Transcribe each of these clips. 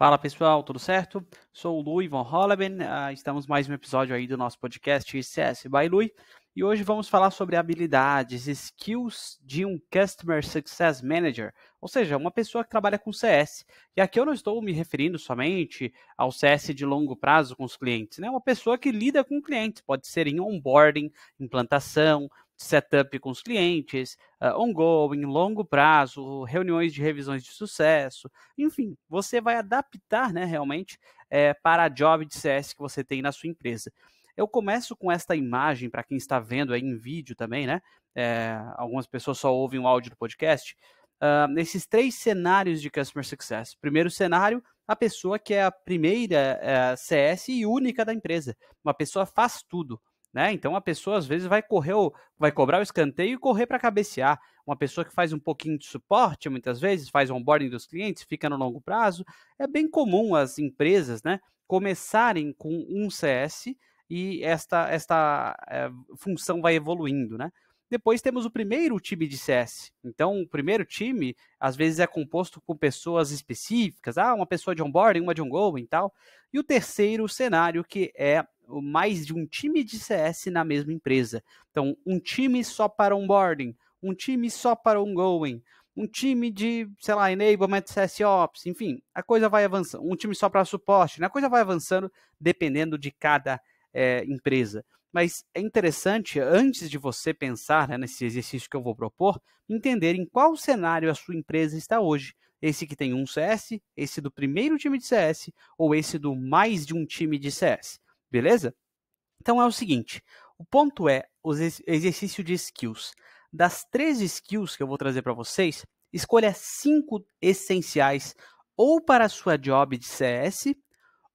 Fala pessoal, tudo certo? Sou o Lu von Holleben, uh, ah, estamos mais um episódio aí do nosso podcast CS by Lui. E hoje vamos falar sobre habilidades, skills de um Customer Success Manager, ou seja, uma pessoa que trabalha com CS. E aqui eu não estou me referindo somente ao CS de longo prazo com os clientes, né? Uma pessoa que lida com clientes, pode ser em onboarding, implantação, setup com os clientes, uh, ongoing, longo prazo, reuniões de revisões de sucesso, enfim, você vai adaptar, né, realmente, é, para a job de CS que você tem na sua empresa. Eu começo com esta imagem para quem está vendo aí em vídeo também, né? É, algumas pessoas só ouvem o áudio do podcast. Uh, nesses três cenários de Customer Success. Primeiro cenário, a pessoa que é a primeira uh, eh, CS e única da empresa. Uma pessoa faz tudo. Né? Então a pessoa às vezes vai correr, vai cobrar o escanteio e correr para cabecear. Uma pessoa que faz um pouquinho de suporte, muitas vezes, faz onboarding dos clientes, fica no longo prazo. É bem comum as empresas né, começarem com um CS e esta, esta é, função vai evoluindo, né? Depois temos o primeiro time de CS. Então, o primeiro time, às vezes, é composto com pessoas específicas. Ah, uma pessoa de onboarding, uma de ongoing e tal. E o terceiro cenário, que é mais de um time de CS na mesma empresa. Então, um time só para onboarding, um time só para ongoing, um time de, sei lá, enablement CS Ops, enfim, a coisa vai avançando. Um time só para suporte, né? a coisa vai avançando dependendo de cada é, empresa. Mas é interessante, antes de você pensar né, nesse exercício que eu vou propor, entender em qual cenário a sua empresa está hoje. Esse que tem um CS, esse do primeiro time de CS ou esse do mais de um time de CS, beleza? Então é o seguinte: o ponto é o exercício de skills. Das três skills que eu vou trazer para vocês, escolha cinco essenciais ou para a sua job de CS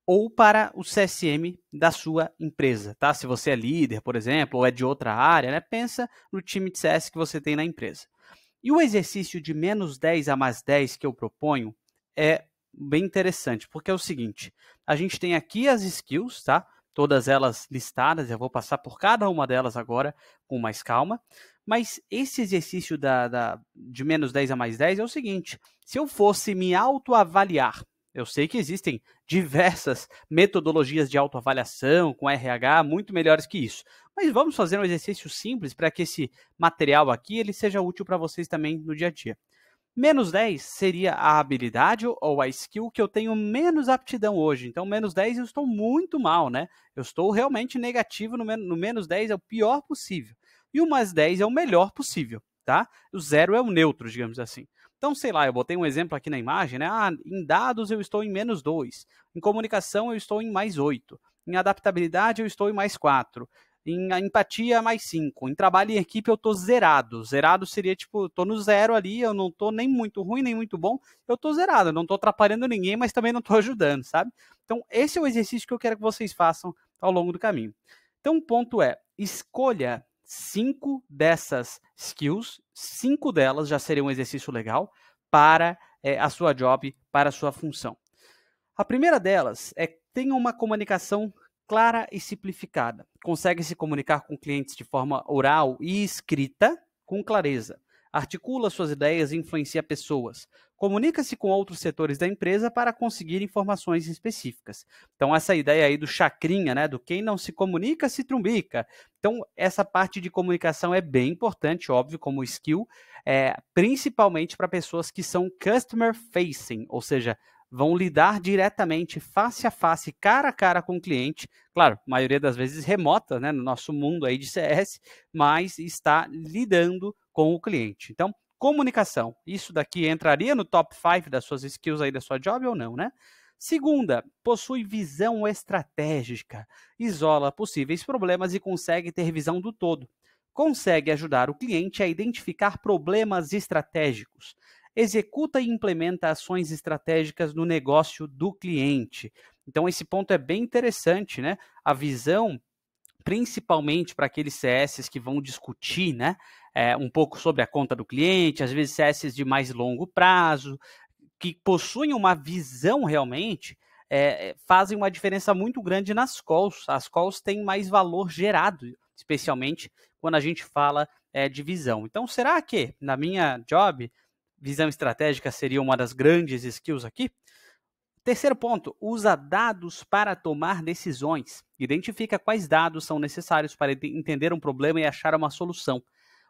ou para o CSM da sua empresa, tá? Se você é líder, por exemplo, ou é de outra área, né? Pensa no time de CS que você tem na empresa. E o exercício de menos 10 a mais 10 que eu proponho é bem interessante, porque é o seguinte, a gente tem aqui as skills, tá? Todas elas listadas, eu vou passar por cada uma delas agora com mais calma, mas esse exercício da, da de menos 10 a mais 10 é o seguinte, se eu fosse me autoavaliar eu sei que existem diversas metodologias de autoavaliação com RH muito melhores que isso. Mas vamos fazer um exercício simples para que esse material aqui ele seja útil para vocês também no dia a dia. Menos 10 seria a habilidade ou a skill que eu tenho menos aptidão hoje. Então, menos 10 eu estou muito mal, né? Eu estou realmente negativo no, men no menos 10 é o pior possível. E o mais 10 é o melhor possível, tá? O zero é o neutro, digamos assim. Então, sei lá, eu botei um exemplo aqui na imagem, né? Ah, em dados eu estou em menos 2, em comunicação eu estou em mais 8, em adaptabilidade eu estou em mais 4, em ah, empatia mais 5, em trabalho em equipe eu estou zerado. Zerado seria tipo, estou no zero ali, eu não estou nem muito ruim, nem muito bom, eu estou zerado, não estou atrapalhando ninguém, mas também não estou ajudando, sabe? Então, esse é o exercício que eu quero que vocês façam ao longo do caminho. Então, o ponto é, escolha cinco dessas skills, cinco delas já seriam um exercício legal para é, a sua job, para a sua função. A primeira delas é tenha uma comunicação clara e simplificada. Consegue se comunicar com clientes de forma oral e escrita com clareza. Articula suas ideias e influencia pessoas comunica-se com outros setores da empresa para conseguir informações específicas. Então, essa ideia aí do chacrinha, né? Do quem não se comunica, se trumbica. Então, essa parte de comunicação é bem importante, óbvio, como skill, é, principalmente para pessoas que são customer facing, ou seja, vão lidar diretamente, face a face, cara a cara com o cliente. Claro, maioria das vezes remota, né, no nosso mundo aí de CS, mas está lidando com o cliente. Então, Comunicação. Isso daqui entraria no top 5 das suas skills aí da sua job ou não, né? Segunda, possui visão estratégica, isola possíveis problemas e consegue ter visão do todo. Consegue ajudar o cliente a identificar problemas estratégicos. Executa e implementa ações estratégicas no negócio do cliente. Então, esse ponto é bem interessante, né? A visão principalmente para aqueles CS que vão discutir, né? é, um pouco sobre a conta do cliente, às vezes CSs de mais longo prazo, que possuem uma visão realmente, é, fazem uma diferença muito grande nas calls. As calls têm mais valor gerado, especialmente quando a gente fala é, de visão. Então, será que, na minha job, visão estratégica seria uma das grandes skills aqui? Terceiro ponto, usa dados para tomar decisões. Identifica quais dados são necessários para entender um problema e achar uma solução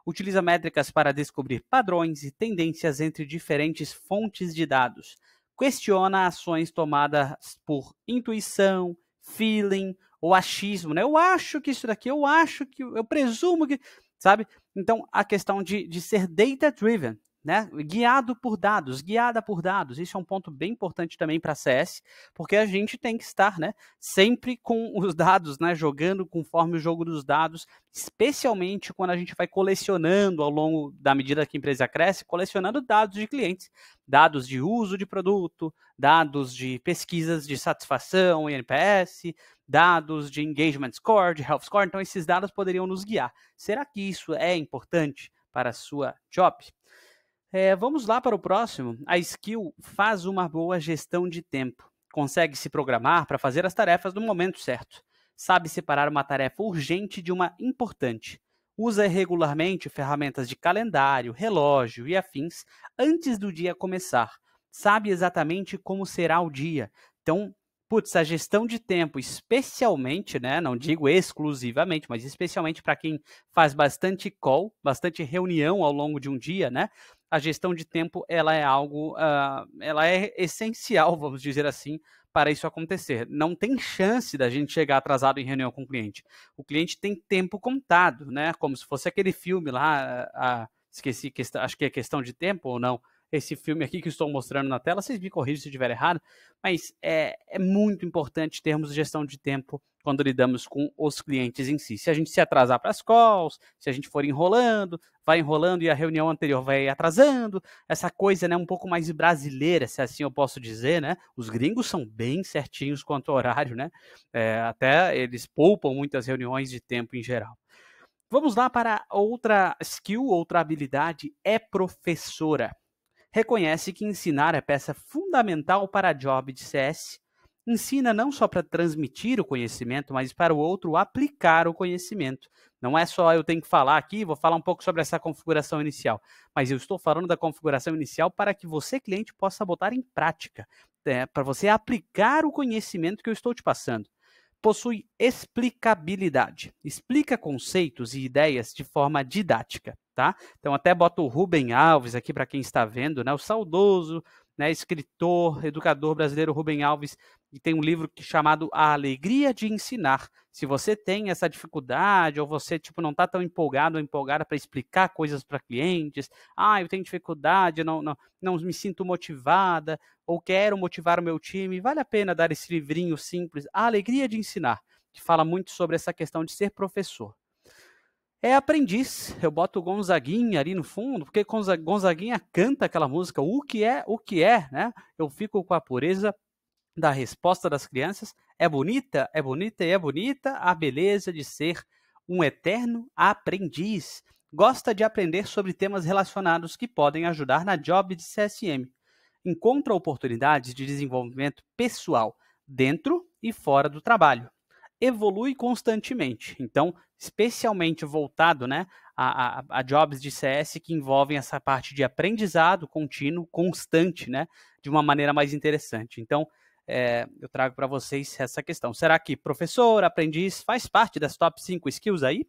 utiliza métricas para descobrir padrões e tendências entre diferentes fontes de dados, questiona ações tomadas por intuição, feeling ou achismo, né? Eu acho que isso daqui, eu acho que, eu presumo que, sabe? Então, a questão de, de ser data-driven, né? Guiado por dados, guiada por dados. Isso é um ponto bem importante também para a CS, porque a gente tem que estar, né, sempre com os dados, né, jogando conforme o jogo dos dados, especialmente quando a gente vai colecionando ao longo da medida que a empresa cresce, colecionando dados de clientes, dados de uso de produto, dados de pesquisas de satisfação, NPS, dados de engagement score, de health score. Então esses dados poderiam nos guiar. Será que isso é importante para a sua job? É, vamos lá para o próximo. A skill faz uma boa gestão de tempo. Consegue se programar para fazer as tarefas no momento certo. Sabe separar uma tarefa urgente de uma importante. Usa regularmente ferramentas de calendário, relógio e afins antes do dia começar. Sabe exatamente como será o dia. Então, putz, a gestão de tempo, especialmente, né? Não digo exclusivamente, mas especialmente para quem faz bastante call, bastante reunião ao longo de um dia, né? a gestão de tempo ela é algo, uh, ela é essencial, vamos dizer assim, para isso acontecer. Não tem chance da gente chegar atrasado em reunião com o cliente. O cliente tem tempo contado, né? Como se fosse aquele filme lá, esqueci, acho que é questão de tempo ou não, esse filme aqui que estou mostrando na tela. Vocês me corrijam se estiver errado, mas é, é muito importante termos gestão de tempo quando lidamos com os clientes em si. Se a gente se atrasar para as calls, se a gente for enrolando, vai enrolando e a reunião anterior vai atrasando, essa coisa né, um pouco mais brasileira, se assim eu posso dizer, né? Os gringos são bem certinhos quanto ao horário, né? É, até eles poupam muitas reuniões de tempo em geral. Vamos lá para outra skill, outra habilidade, é professora reconhece que ensinar é peça fundamental para a job de CS. Ensina não só para transmitir o conhecimento, mas para o outro aplicar o conhecimento. Não é só eu tenho que falar aqui, vou falar um pouco sobre essa configuração inicial, mas eu estou falando da configuração inicial para que você, cliente, possa botar em prática, é, para você aplicar o conhecimento que eu estou te passando. Possui explicabilidade, explica conceitos e ideias de forma didática tá? Então até boto o Rubem Alves aqui para quem está vendo, né? O saudoso, né, escritor, educador brasileiro Rubem Alves, e tem um livro chamado A Alegria de Ensinar. Se você tem essa dificuldade ou você tipo não está tão empolgado ou empolgada para explicar coisas para clientes, ah, eu tenho dificuldade, não, não, não me sinto motivada ou quero motivar o meu time, vale a pena dar esse livrinho simples, A Alegria de Ensinar, que fala muito sobre essa questão de ser professor é aprendiz. Eu boto o Gonzaguinha ali no fundo, porque Gonzaguinha canta aquela música, o que é, o que é, né? Eu fico com a pureza da resposta das crianças. É bonita, é bonita e é bonita a beleza de ser um eterno aprendiz. Gosta de aprender sobre temas relacionados que podem ajudar na job de CSM. Encontra oportunidades de desenvolvimento pessoal dentro e fora do trabalho evolui constantemente. Então, especialmente voltado né, a, a, a, jobs de CS que envolvem essa parte de aprendizado contínuo, constante, né, de uma maneira mais interessante. Então, é, eu trago para vocês essa questão. Será que professor, aprendiz, faz parte das top 5 skills aí?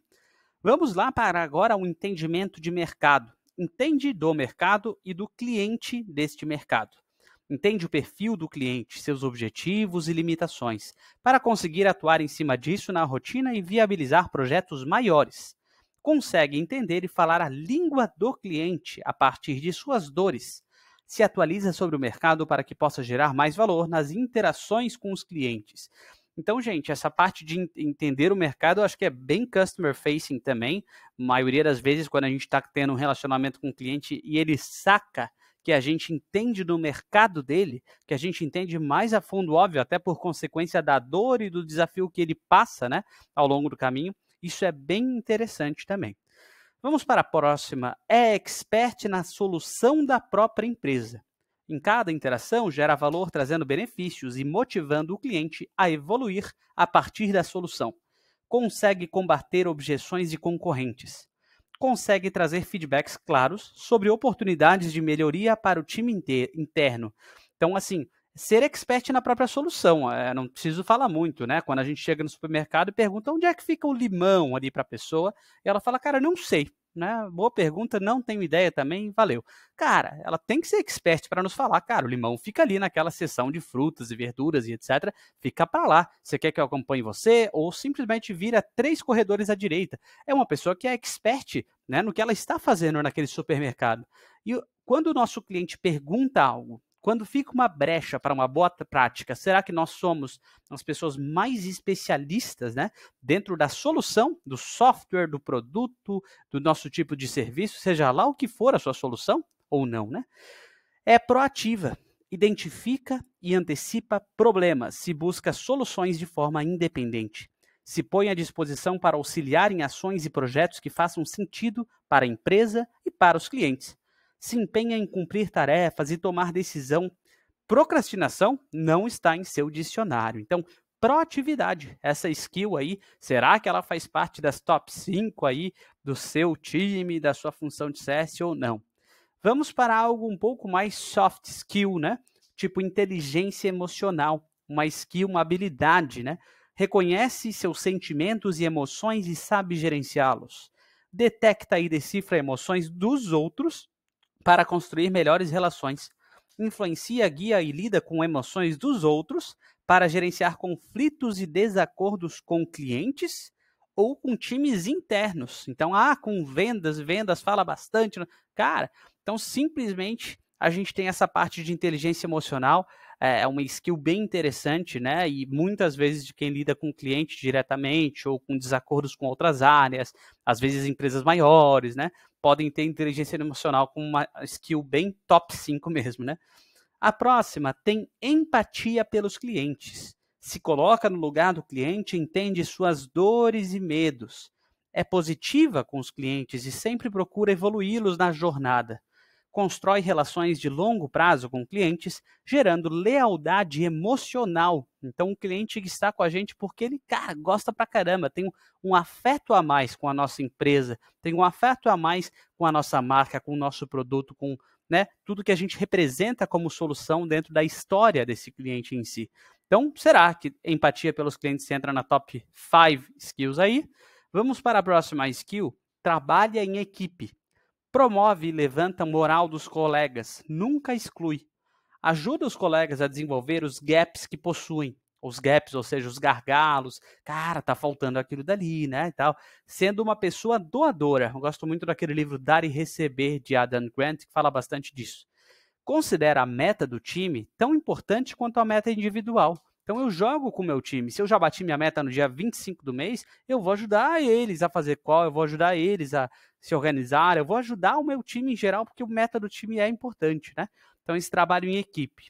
Vamos lá para agora o um entendimento de mercado. Entende do mercado e do cliente deste mercado entende o perfil do cliente, seus objetivos e limitações, para conseguir atuar em cima disso na rotina e viabilizar projetos maiores. Consegue entender e falar a língua do cliente a partir de suas dores. Se atualiza sobre o mercado para que possa gerar mais valor nas interações com os clientes. Então, gente, essa parte de entender o mercado, eu acho que é bem customer facing também. A maioria das vezes, quando a gente está tendo um relacionamento com o cliente e ele saca que a gente entende do mercado dele, que a gente entende mais a fundo, óbvio, até por consequência da dor e do desafio que ele passa né, ao longo do caminho. Isso é bem interessante também. Vamos para a próxima. É expert na solução da própria empresa. Em cada interação, gera valor trazendo benefícios e motivando o cliente a evoluir a partir da solução. Consegue combater objeções de concorrentes consegue trazer feedbacks claros sobre oportunidades de melhoria para o time interno. Então, assim, ser expert na própria solução, é, não preciso falar muito, né? Quando a gente chega no supermercado e pergunta onde é que fica o limão ali para a pessoa, e ela fala, cara, não sei né? Boa pergunta, não tenho ideia também, valeu. Cara, ela tem que ser expert para nos falar, cara, o limão fica ali naquela seção de frutas e verduras e etc, fica para lá. Você quer que eu acompanhe você ou simplesmente vira três corredores à direita? É uma pessoa que é expert, né, no que ela está fazendo naquele supermercado. E quando o nosso cliente pergunta algo quando fica uma brecha para uma boa prática, será que nós somos as pessoas mais especialistas, né, dentro da solução do software, do produto, do nosso tipo de serviço, seja lá o que for a sua solução ou não, né? É proativa, identifica e antecipa problemas, se busca soluções de forma independente se põe à disposição para auxiliar em ações e projetos que façam sentido para a empresa e para os clientes se empenha em cumprir tarefas e tomar decisão. Procrastinação não está em seu dicionário. Então, proatividade, essa skill aí, será que ela faz parte das top 5 aí do seu time, da sua função de CS ou não? Vamos para algo um pouco mais soft skill, né? Tipo inteligência emocional, uma skill, uma habilidade, né? Reconhece seus sentimentos e emoções e sabe gerenciá-los detecta e decifra emoções dos outros para construir melhores relações. Influencia, guia e lida com emoções dos outros para gerenciar conflitos e desacordos com clientes ou com times internos. Então, ah, com vendas, vendas fala bastante. Né? Cara, então simplesmente a gente tem essa parte de inteligência emocional é, é uma skill bem interessante, né? E muitas vezes de quem lida com o cliente diretamente ou com desacordos com outras áreas, às vezes empresas maiores, né? Podem ter inteligência emocional como uma skill bem top 5 mesmo, né? A próxima tem empatia pelos clientes. Se coloca no lugar do cliente, entende suas dores e medos. É positiva com os clientes e sempre procura evoluí-los na jornada constrói relações de longo prazo com clientes, gerando lealdade emocional. Então, o cliente está com a gente porque ele, cara, gosta pra caramba, tem um afeto a mais com a nossa empresa, tem um afeto a mais com a nossa marca, com o nosso produto, com né, tudo que a gente representa como solução dentro da história desse cliente em si. Então, será que empatia pelos clientes entra na top 5 skills aí? Vamos para a próxima skill, trabalha em equipe. Promove e levanta a moral dos colegas, nunca exclui. Ajuda os colegas a desenvolver os gaps que possuem. Os gaps, ou seja, os gargalos. Cara, tá faltando aquilo dali, né? E tal. Sendo uma pessoa doadora. Eu gosto muito daquele livro Dar e Receber, de Adam Grant, que fala bastante disso. Considera a meta do time tão importante quanto a meta individual então eu jogo com o meu time. Se eu já bati minha meta no dia 25 do mês, eu vou ajudar eles a fazer qual, eu vou ajudar eles a se organizar, eu vou ajudar o meu time em geral, porque o meta do time é importante, né? Então esse trabalho em equipe.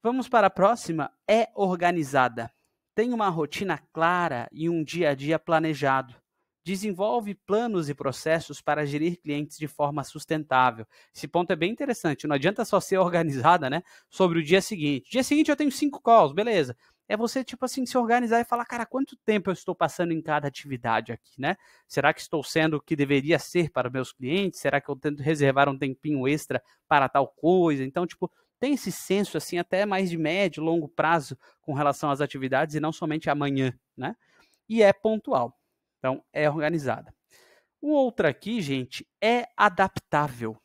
Vamos para a próxima, é organizada. Tem uma rotina clara e um dia a dia planejado desenvolve planos e processos para gerir clientes de forma sustentável. Esse ponto é bem interessante. Não adianta só ser organizada, né? Sobre o dia seguinte. Dia seguinte eu tenho cinco calls, beleza. É você, tipo assim, se organizar e falar, cara, quanto tempo eu estou passando em cada atividade aqui, né? Será que estou sendo o que deveria ser para meus clientes? Será que eu tento reservar um tempinho extra para tal coisa? Então, tipo, tem esse senso, assim, até mais de médio, longo prazo com relação às atividades e não somente amanhã, né? E é pontual. Então, é organizada. O outro aqui, gente, é adaptável.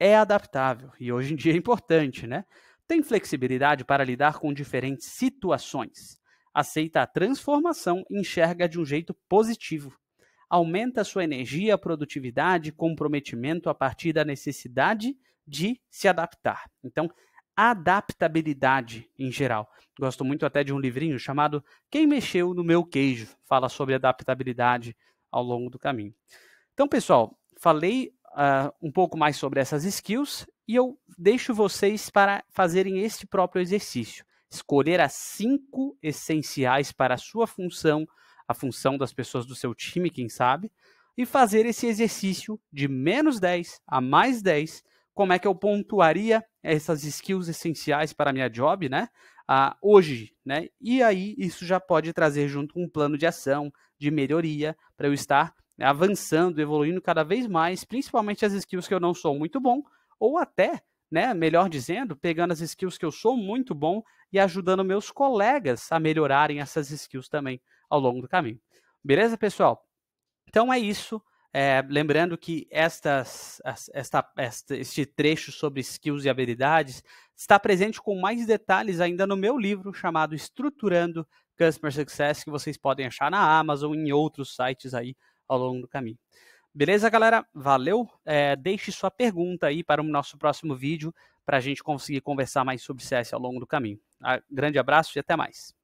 É adaptável. E hoje em dia é importante, né? Tem flexibilidade para lidar com diferentes situações. Aceita a transformação e enxerga de um jeito positivo. Aumenta sua energia, produtividade e comprometimento a partir da necessidade de se adaptar. Então, adaptabilidade em geral. Gosto muito até de um livrinho chamado Quem Mexeu no Meu Queijo, fala sobre adaptabilidade ao longo do caminho. Então, pessoal, falei uh, um pouco mais sobre essas skills e eu deixo vocês para fazerem este próprio exercício. Escolher as cinco essenciais para a sua função, a função das pessoas do seu time, quem sabe, e fazer esse exercício de menos 10 a mais 10 como é que eu pontuaria essas skills essenciais para a minha job, né? Ah, hoje, né? E aí isso já pode trazer junto um plano de ação, de melhoria, para eu estar avançando, evoluindo cada vez mais, principalmente as skills que eu não sou muito bom, ou até, né, melhor dizendo, pegando as skills que eu sou muito bom e ajudando meus colegas a melhorarem essas skills também ao longo do caminho. Beleza, pessoal? Então é isso. É, lembrando que estas, esta, esta, este trecho sobre skills e habilidades está presente com mais detalhes ainda no meu livro chamado Estruturando Customer Success, que vocês podem achar na Amazon e em outros sites aí ao longo do caminho. Beleza, galera? Valeu. É, deixe sua pergunta aí para o nosso próximo vídeo para a gente conseguir conversar mais sobre CS ao longo do caminho. Ah, grande abraço e até mais.